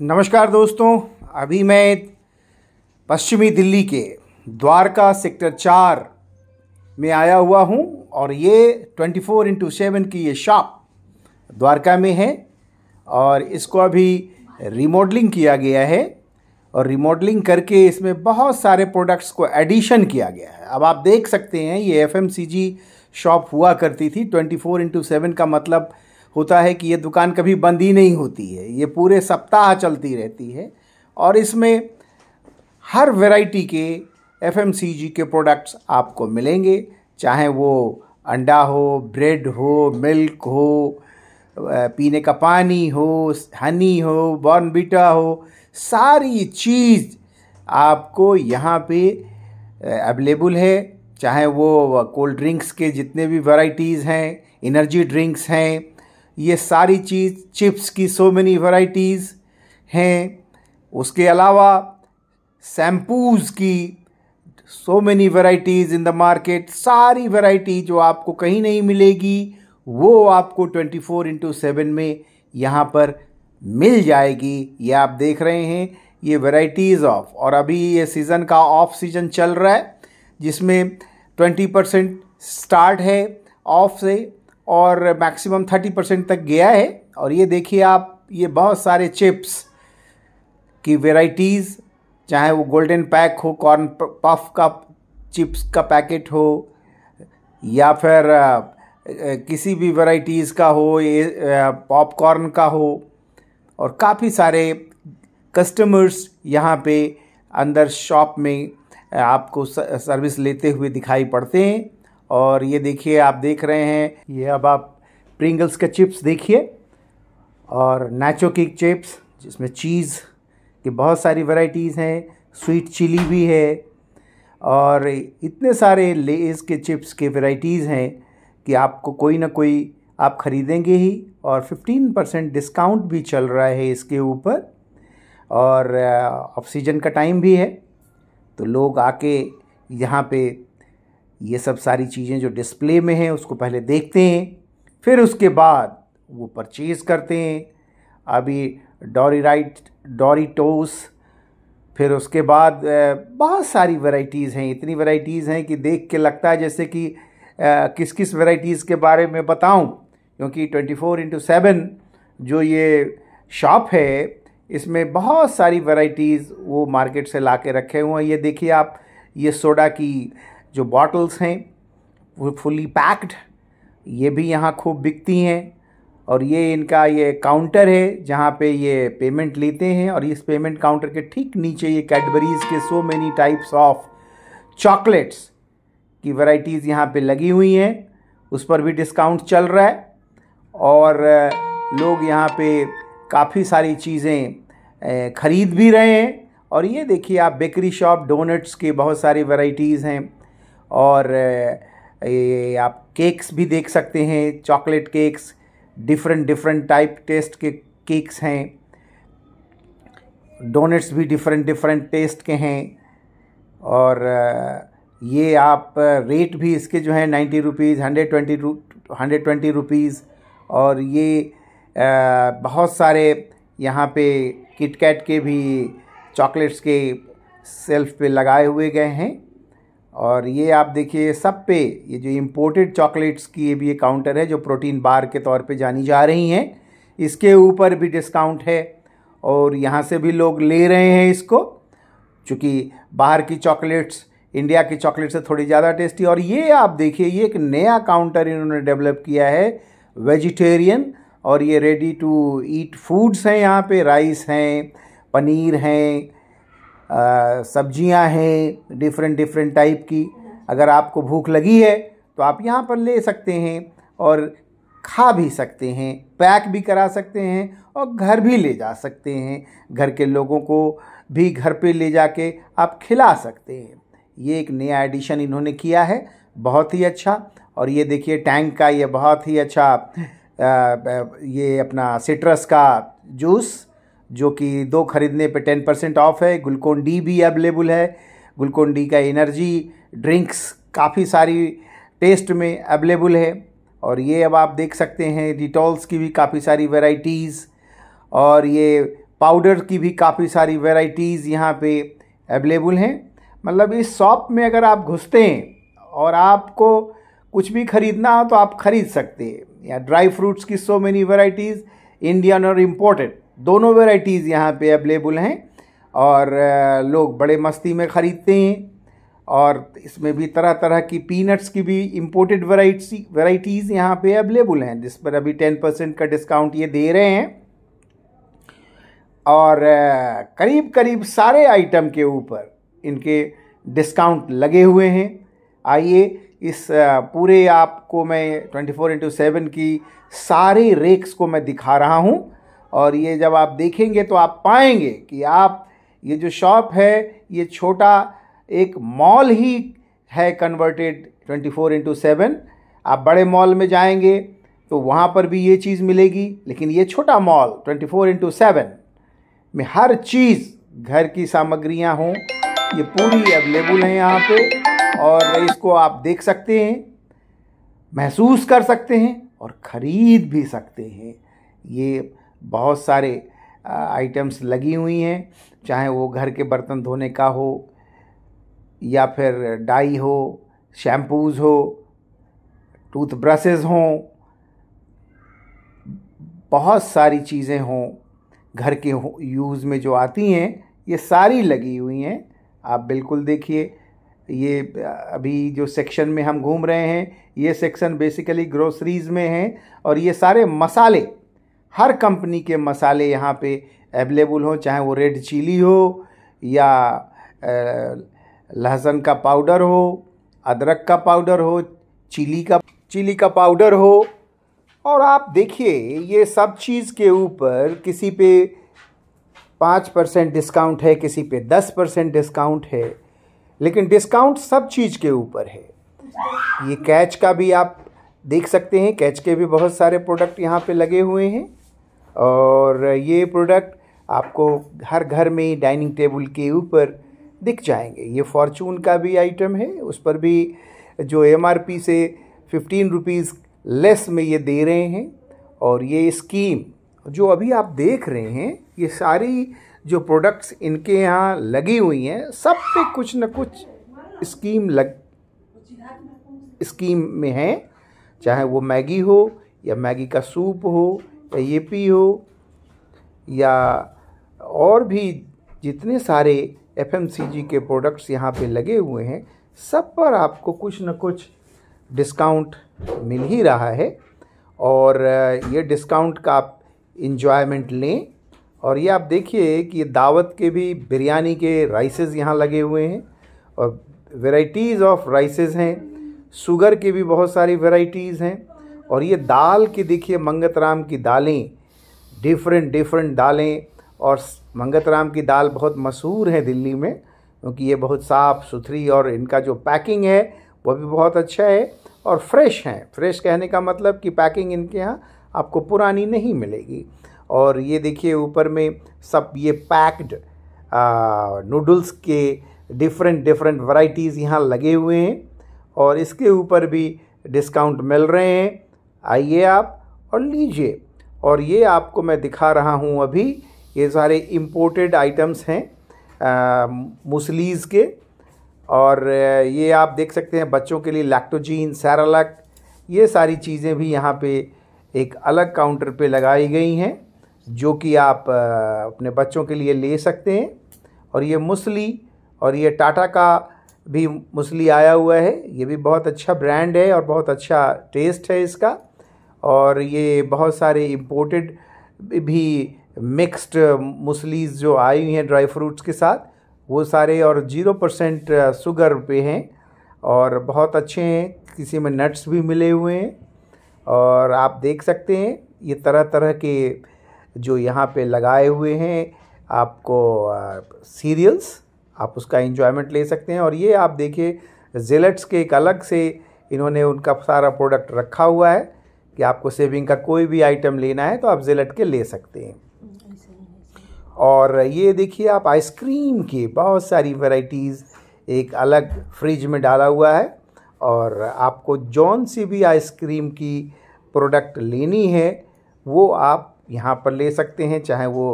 नमस्कार दोस्तों अभी मैं पश्चिमी दिल्ली के द्वारका सेक्टर चार में आया हुआ हूँ और ये ट्वेंटी फोर इंटू सेवन की ये शॉप द्वारका में है और इसको अभी रिमॉडलिंग किया गया है और रिमॉडलिंग करके इसमें बहुत सारे प्रोडक्ट्स को एडिशन किया गया है अब आप देख सकते हैं ये एफ शॉप हुआ करती थी ट्वेंटी फोर इंटू सेवन का मतलब होता है कि ये दुकान कभी बंद ही नहीं होती है ये पूरे सप्ताह चलती रहती है और इसमें हर वैरायटी के एफएमसीजी के प्रोडक्ट्स आपको मिलेंगे चाहे वो अंडा हो ब्रेड हो मिल्क हो पीने का पानी हो हनी हो बॉर्नबीटा हो सारी चीज़ आपको यहाँ पे अवेलेबल है चाहे वो कोल्ड ड्रिंक्स के जितने भी वैरायटीज़ हैं एनर्जी ड्रिंक्स हैं ये सारी चीज़ चिप्स की सो मेनी वैरायटीज़ हैं उसके अलावा शैम्पूज़ की so many varieties in the market सारी वैरायटी जो आपको कहीं नहीं मिलेगी वो आपको ट्वेंटी फोर इंटू सेवन में यहाँ पर मिल जाएगी ये आप देख रहे हैं ये वेराइटीज़ ऑफ और अभी ये सीज़न का ऑफ सीज़न चल रहा है जिसमें ट्वेंटी परसेंट स्टार्ट है ऑफ से और मैक्सिमम थर्टी परसेंट तक गया है और ये देखिए आप ये बहुत सारे चिप्स की वेराइटीज़ चाहे वो गोल्डन पैक हो कॉर्न पफ का चिप्स का पैकेट हो या फिर किसी भी वैरायटीज़ का हो ये पॉपकॉर्न का हो और काफ़ी सारे कस्टमर्स यहाँ पे अंदर शॉप में आपको सर्विस लेते हुए दिखाई पड़ते हैं और ये देखिए आप देख रहे हैं ये अब आप प्रिंगल्स के चिप्स देखिए और नैचो केक चिप्स जिसमें चीज़ की बहुत सारी वैरायटीज़ हैं स्वीट चिली भी है और इतने सारे लेज के चिप्स के वैरायटीज़ हैं कि आपको कोई ना कोई आप ख़रीदेंगे ही और 15 परसेंट डिस्काउंट भी चल रहा है इसके ऊपर और ऑक्सीजन uh, का टाइम भी है तो लोग आके यहाँ पे ये सब सारी चीज़ें जो डिस्प्ले में हैं उसको पहले देखते हैं फिर उसके बाद वो परचेज़ करते हैं अभी डॉरी राइट डॉरी टोस फिर उसके बाद बहुत सारी वैरायटीज़ हैं इतनी वैरायटीज़ हैं कि देख के लगता है जैसे कि किस किस वैरायटीज़ के बारे में बताऊं क्योंकि 24 फोर इंटू सेवन जो ये शॉप है इसमें बहुत सारी वैरायटीज़ वो मार्केट से ला के रखे हुए हैं ये देखिए आप ये सोडा की जो बॉटल्स हैं वो फुली पैक्ड ये भी यहाँ खूब बिकती हैं और ये इनका ये काउंटर है जहाँ पे ये पेमेंट लेते हैं और इस पेमेंट काउंटर के ठीक नीचे ये कैडबरीज के so many types of chocolates की वैरायटीज़ यहाँ पे लगी हुई हैं उस पर भी डिस्काउंट चल रहा है और लोग यहाँ पे काफ़ी सारी चीज़ें ख़रीद भी रहे हैं और ये देखिए आप बेकरी शॉप डोनट्स के बहुत सारी वैरायटीज़ हैं और ये आप केक्स भी देख सकते हैं chocolate cakes different different type taste के केक्स हैं डोनेट्स भी डिफरेंट डिफरेंट टेस्ट के हैं और ये आप रेट भी इसके जो है नाइन्टी रुपीज़ हंड्रेड ट्वेंटी रू हंड्रेड ट्वेंटी रुपीज़ और ये आ, बहुत सारे यहाँ पे किटकैट के भी चॉकलेट्स के सेल्फ पे लगाए हुए गए हैं और ये आप देखिए सब पे ये जो इम्पोर्टेड चॉकलेट्स की ये भी ये काउंटर है जो प्रोटीन बार के तौर पे जानी जा रही हैं इसके ऊपर भी डिस्काउंट है और यहाँ से भी लोग ले रहे हैं इसको चूँकि बाहर की चॉकलेट्स इंडिया की चॉकलेट से थोड़ी ज़्यादा टेस्टी और ये आप देखिए ये एक नया काउंटर इन्होंने डेवलप किया है वेजिटेरियन और ये रेडी टू ईट फूड्स हैं यहाँ पे राइस हैं पनीर हैं सब्जियां हैं डिफरेंट डिफरेंट टाइप की अगर आपको भूख लगी है तो आप यहाँ पर ले सकते हैं और खा भी सकते हैं पैक भी करा सकते हैं और घर भी ले जा सकते हैं घर के लोगों को भी घर पे ले जाके आप खिला सकते हैं ये एक नया एडिशन इन्होंने किया है बहुत ही अच्छा और ये देखिए टैंक का ये बहुत ही अच्छा आ, ये अपना सिट्रस का जूस जो कि दो ख़रीदने पे टेन परसेंट ऑफ है ग्लूकोन डी भी अवेलेबल है ग्लूकोन डी का एनर्जी ड्रिंक्स काफ़ी सारी टेस्ट में अवेलेबल है और ये अब आप देख सकते हैं डिटॉल्स की भी काफ़ी सारी वेराइटीज़ और ये पाउडर की भी काफ़ी सारी वेराइटीज़ यहाँ पे अवेलेबल हैं मतलब इस शॉप में अगर आप घुसते हैं और आपको कुछ भी ख़रीदना हो तो आप ख़रीद सकते हैं या ड्राई फ्रूट्स की सो मेनी वेराइटीज़ इंडियन और इम्पोर्टेड दोनों वेराइटीज़ यहाँ पे अवेलेबल हैं और लोग बड़े मस्ती में ख़रीदते हैं और इसमें भी तरह तरह की पीनट्स की भी इम्पोर्टेड वराइटी वैराइटीज़ यहाँ पे अवेलेबल हैं जिस पर अभी टेन परसेंट का डिस्काउंट ये दे रहे हैं और करीब करीब सारे आइटम के ऊपर इनके डिस्काउंट लगे हुए हैं आइए इस पूरे आपको मैं ट्वेंटी फोर इंटू सेवन की सारे रेक्स को मैं दिखा रहा हूँ और ये जब आप देखेंगे तो आप पाएंगे कि आप ये जो शॉप है ये छोटा एक मॉल ही है कन्वर्टेड 24 फोर इंटू सेवन आप बड़े मॉल में जाएंगे तो वहाँ पर भी ये चीज़ मिलेगी लेकिन ये छोटा मॉल 24 फोर इंटू सेवन में हर चीज़ घर की सामग्रियाँ हों ये पूरी अवेलेबल हैं यहाँ पे और इसको आप देख सकते हैं महसूस कर सकते हैं और ख़रीद भी सकते हैं ये बहुत सारे आइटम्स लगी हुई हैं चाहे वो घर के बर्तन धोने का हो या फिर डाई हो शैम्पूज़ हो टूथब्रशेज़ हों बहुत सारी चीज़ें हों घर के यूज़ में जो आती हैं ये सारी लगी हुई हैं आप बिल्कुल देखिए ये अभी जो सेक्शन में हम घूम रहे हैं ये सेक्शन बेसिकली ग्रोसरीज़ में हैं और ये सारे मसाले हर कंपनी के मसाले यहाँ पे अवेलेबल हों चाहे वो रेड चिली हो या लहसुन का पाउडर हो अदरक का पाउडर हो चिली का चिली का पाउडर हो और आप देखिए ये सब चीज़ के ऊपर किसी पे पाँच परसेंट डिस्काउंट है किसी पे दस परसेंट डिस्काउंट है लेकिन डिस्काउंट सब चीज़ के ऊपर है ये कैच का भी आप देख सकते हैं कैच के भी बहुत सारे प्रोडक्ट यहाँ पे लगे हुए हैं और ये प्रोडक्ट आपको हर घर में डाइनिंग टेबल के ऊपर दिख जाएंगे ये फॉर्चून का भी आइटम है उस पर भी जो एम से फिफ्टीन रुपीज़ लेस में ये दे रहे हैं और ये स्कीम जो अभी आप देख रहे हैं ये सारी जो प्रोडक्ट्स इनके यहाँ लगी हुई हैं सब पे कुछ न कुछ स्कीम लग स्कीम में हैं चाहे वो मैगी हो या मैगी का सूप हो ए पी हो या और भी जितने सारे एफ के प्रोडक्ट्स यहाँ पे लगे हुए हैं सब पर आपको कुछ न कुछ डिस्काउंट मिल ही रहा है और ये डिस्काउंट का आप इन्जॉयमेंट लें और ये आप देखिए कि दावत के भी बिरयानी के राइसेस यहाँ लगे हुए हैं और वेराइटीज़ ऑफ राइसेस हैं शुगर के भी बहुत सारी वेराइटीज़ हैं और ये दाल की देखिए मंगत राम की दालें डिफरेंट डिफरेंट दालें और मंगत राम की दाल बहुत मशहूर है दिल्ली में क्योंकि ये बहुत साफ़ सुथरी और इनका जो पैकिंग है वो भी बहुत अच्छा है और फ्रेश हैं फ्रेश कहने का मतलब कि पैकिंग इनके यहाँ आपको पुरानी नहीं मिलेगी और ये देखिए ऊपर में सब ये पैक्ड नूडल्स के डिफरेंट डिफरेंट वराइटीज़ यहाँ लगे हुए हैं और इसके ऊपर भी डिस्काउंट मिल रहे हैं आइए आप और लीजिए और ये आपको मैं दिखा रहा हूँ अभी ये सारे इम्पोर्टेड आइटम्स हैं मुसलीज़ के और ये आप देख सकते हैं बच्चों के लिए लैक्टोजीन सैरालक ये सारी चीज़ें भी यहाँ पे एक अलग काउंटर पे लगाई गई हैं जो कि आप अपने बच्चों के लिए ले सकते हैं और ये मुसली और ये टाटा का भी मुसली आया हुआ है ये भी बहुत अच्छा ब्रांड है और बहुत अच्छा टेस्ट है इसका और ये बहुत सारे इम्पोर्टेड भी मिक्स्ड मुसलीस जो आई हुई हैं ड्राई फ्रूट्स के साथ वो सारे और जीरो परसेंट शुगर पे हैं और बहुत अच्छे हैं किसी में नट्स भी मिले हुए हैं और आप देख सकते हैं ये तरह तरह के जो यहाँ पे लगाए हुए हैं आपको सीरियल्स आप उसका इन्जॉयमेंट ले सकते हैं और ये आप देखिए जेलट्स के एक अलग से इन्होंने उनका सारा प्रोडक्ट रखा हुआ है कि आपको सेविंग का कोई भी आइटम लेना है तो आप जिलट के ले सकते हैं और ये देखिए आप आइसक्रीम की बहुत सारी वैरायटीज़ एक अलग फ्रिज में डाला हुआ है और आपको जौन सी भी आइसक्रीम की प्रोडक्ट लेनी है वो आप यहाँ पर ले सकते हैं चाहे वो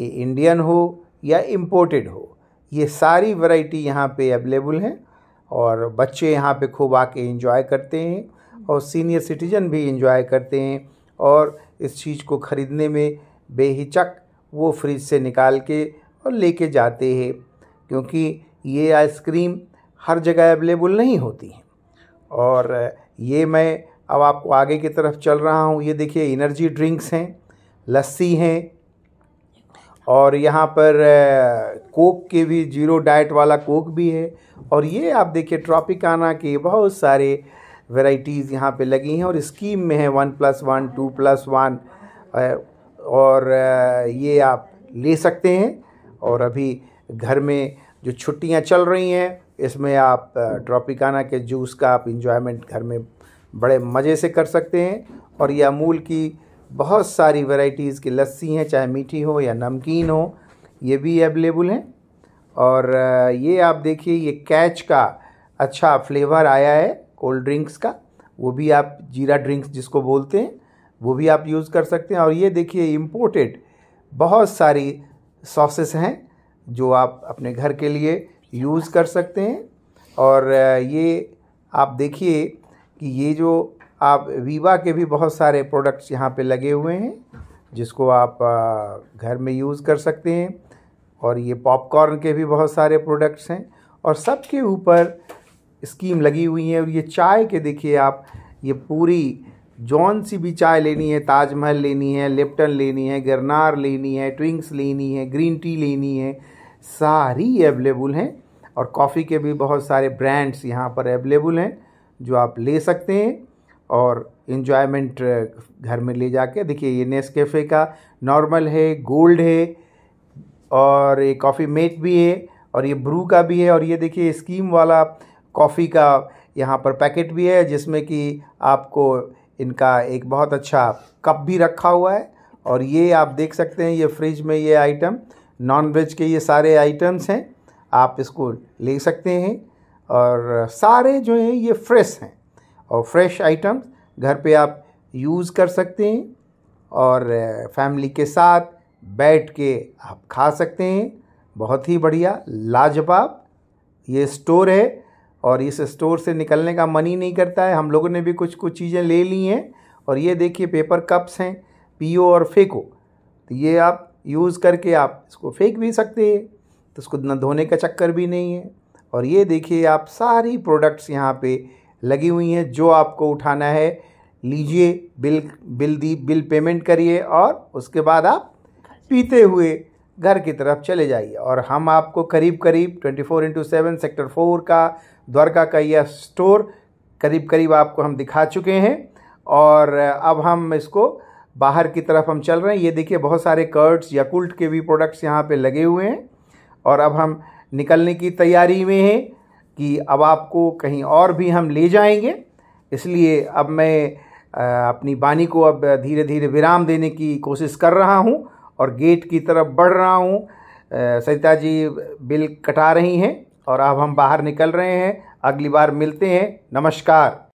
इंडियन हो या इम्पोर्टेड हो ये सारी वैरायटी यहाँ पे अवेलेबल हैं और बच्चे यहाँ पे खूब आके एंजॉय करते हैं और सीनियर सिटीज़न भी इंजॉय करते हैं और इस चीज़ को ख़रीदने में बेहिचक वो फ्रिज से निकाल के और लेके जाते हैं क्योंकि ये आइसक्रीम हर जगह अवेलेबल नहीं होती हैं और ये मैं अब आपको आगे की तरफ चल रहा हूँ ये देखिए इनर्जी ड्रिंक्स हैं लस्सी हैं और यहाँ पर कोक के भी जीरो डाइट वाला कोक भी है और ये आप देखिए ट्रॉपिकाना के बहुत सारे वेराइटीज़ यहाँ पे लगी हैं और स्कीम में है one plus one two plus one और ये आप ले सकते हैं और अभी घर में जो छुट्टियाँ चल रही हैं इसमें आप ट्रॉपिकाना के जूस का आप इंजॉयमेंट घर में बड़े मज़े से कर सकते हैं और ये अमूल की बहुत सारी वैरायटीज़ की लस्सी हैं चाहे मीठी हो या नमकीन हो ये भी अवेलेबल हैं और ये आप देखिए ये कैच का अच्छा फ्लेवर आया है कोल्ड ड्रिंक्स का वो भी आप जीरा ड्रिंक्स जिसको बोलते हैं वो भी आप यूज़ कर सकते हैं और ये देखिए इम्पोर्टेड बहुत सारी सॉसेस हैं जो आप अपने घर के लिए यूज़ कर सकते हैं और ये आप देखिए कि ये जो आप वीवा के भी बहुत सारे प्रोडक्ट्स यहाँ पे लगे हुए हैं जिसको आप घर में यूज़ कर सकते हैं और ये पॉपकॉर्न के भी बहुत सारे प्रोडक्ट्स हैं और सबके ऊपर स्कीम लगी हुई है और ये चाय के देखिए आप ये पूरी जौन सी भी चाय लेनी है ताजमहल लेनी है लिप्टन लेनी है गिरनार लेनी है ट्विंग्स लेनी है ग्रीन टी लेनी है सारी अवेलेबल हैं और कॉफ़ी के भी बहुत सारे ब्रांड्स यहाँ पर अवेलेबल हैं जो आप ले सकते हैं और इन्जॉयमेंट घर में ले जाके देखिए ये नेस कैफ़े का नॉर्मल है गोल्ड है और ये कॉफ़ी मेट भी है और ये ब्रू का भी है और ये देखिए स्कीम वाला कॉफ़ी का यहाँ पर पैकेट भी है जिसमें कि आपको इनका एक बहुत अच्छा कप भी रखा हुआ है और ये आप देख सकते हैं ये फ्रिज में ये आइटम नॉन वेज के ये सारे आइटम्स हैं आप इसको ले सकते हैं और सारे जो हैं ये फ्रेश हैं और फ्रेश आइटम्स घर पे आप यूज़ कर सकते हैं और फैमिली के साथ बैठ के आप खा सकते हैं बहुत ही बढ़िया लाजवाब ये स्टोर है और इस स्टोर से निकलने का मन ही नहीं करता है हम लोगों ने भी कुछ कुछ चीज़ें ले ली हैं और ये देखिए पेपर कप्स हैं पियो और फेंको तो ये आप यूज़ करके आप इसको फेंक भी सकते हैं तो उसको न धोने का चक्कर भी नहीं है और ये देखिए आप सारी प्रोडक्ट्स यहाँ पे लगी हुई हैं जो आपको उठाना है लीजिए बिल बिल दी बिल पेमेंट करिए और उसके बाद आप पीते हुए घर की तरफ चले जाइए और हम आपको करीब करीब twenty four into seven sector four का द्वारका का यह स्टोर करीब करीब आपको हम दिखा चुके हैं और अब हम इसको बाहर की तरफ हम चल रहे हैं ये देखिए बहुत सारे कर्ट्स यकुल्ट के भी प्रोडक्ट्स यहाँ पे लगे हुए हैं और अब हम निकलने की तैयारी में हैं कि अब आपको कहीं और भी हम ले जाएंगे इसलिए अब मैं अपनी बानी को अब धीरे धीरे विराम देने की कोशिश कर रहा हूँ और गेट की तरफ बढ़ रहा हूँ सरिता जी बिल कटा रही हैं और अब हम बाहर निकल रहे हैं अगली बार मिलते हैं नमस्कार